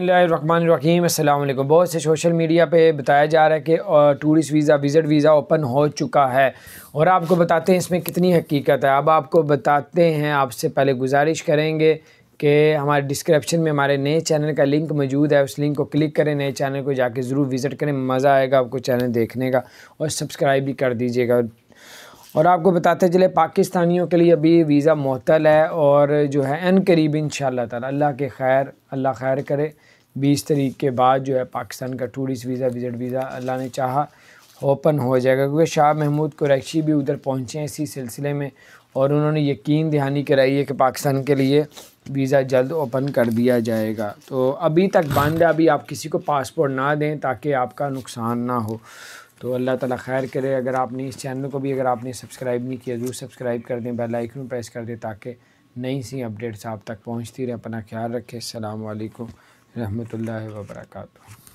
बसमीम अल्लाम बहुत से सोशल मीडिया पे बताया जा रहा है कि tourist visa visit visa open हो चुका है और आपको बताते हैं इसमें कितनी हकीकत है अब आपको बताते हैं आपसे पहले गुजारिश करेंगे कि हमारे डिस्क्रिप्शन में हमारे नए चैनल का लिंक मौजूद है उस लिंक को क्लिक करें नए चैनल को जाके ज़रूर विज़िट करें मज़ा आएगा आपको चैनल देखने का और सब्सक्राइब भी कर दीजिएगा और आपको बताते चले पाकिस्तानियों के लिए अभी वीज़ा मअतल है और जो है एन करीब इन ताला अल्लाह के खैर अल्लाह खैर करे बीस तरीक के बाद जो है पाकिस्तान का टूरिस्ट वीज़ा विज़िट वीज़ा अल्लाह ने चाहा ओपन हो जाएगा क्योंकि शाह महमूद कुरैशी भी उधर पहुँचे हैं इसी सिलसिले में और उन्होंने यकीन दहानी कराई है कि पाकिस्तान के लिए वीज़ा जल्द ओपन कर दिया जाएगा तो अभी तक बंद है अभी आप किसी को पासपोर्ट ना दें ताकि आपका नुकसान ना हो तो अल्लाह ताला खैर करे अगर आपने इस चैनल को भी अगर आपने सब्सक्राइब नहीं किया ज़रूर सब्सक्राइब कर दें बेल आइकन प्रेस कर दें ताकि नई सी अपडेट्स आप तक पहुँचती रहे अपना ख्याल रखें अल्लाम रहमतुल्लाहि वबरकू